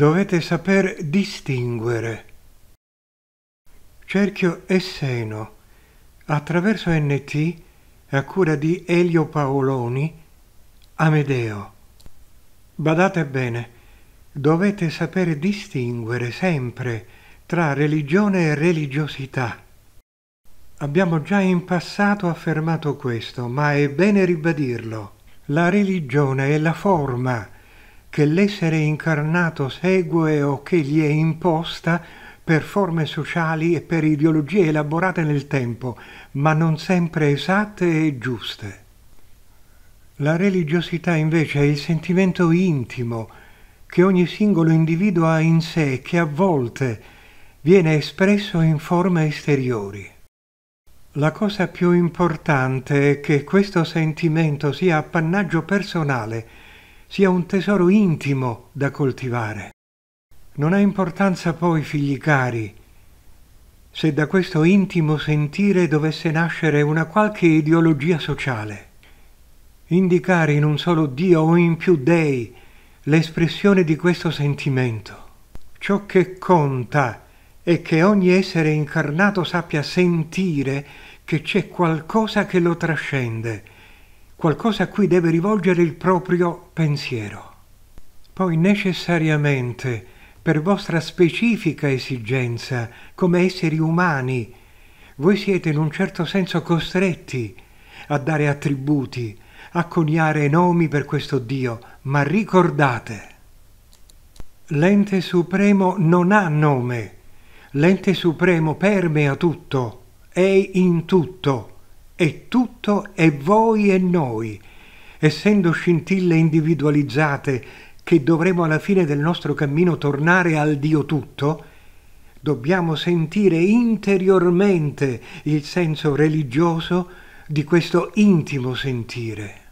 dovete saper distinguere. Cerchio e seno, attraverso NT, a cura di Elio Paoloni, Amedeo. Badate bene, dovete sapere distinguere sempre tra religione e religiosità. Abbiamo già in passato affermato questo, ma è bene ribadirlo. La religione è la forma che l'essere incarnato segue o che gli è imposta per forme sociali e per ideologie elaborate nel tempo, ma non sempre esatte e giuste. La religiosità invece è il sentimento intimo che ogni singolo individuo ha in sé che a volte viene espresso in forme esteriori. La cosa più importante è che questo sentimento sia appannaggio personale, sia un tesoro intimo da coltivare. Non ha importanza poi, figli cari, se da questo intimo sentire dovesse nascere una qualche ideologia sociale. Indicare in un solo Dio o in più dei l'espressione di questo sentimento. Ciò che conta è che ogni essere incarnato sappia sentire che c'è qualcosa che lo trascende, qualcosa a cui deve rivolgere il proprio pensiero. Poi necessariamente, per vostra specifica esigenza, come esseri umani, voi siete in un certo senso costretti a dare attributi, a coniare nomi per questo Dio, ma ricordate, l'ente supremo non ha nome, l'ente supremo permea tutto, è in tutto è tutto è voi e noi, essendo scintille individualizzate che dovremo alla fine del nostro cammino tornare al Dio tutto, dobbiamo sentire interiormente il senso religioso di questo intimo sentire.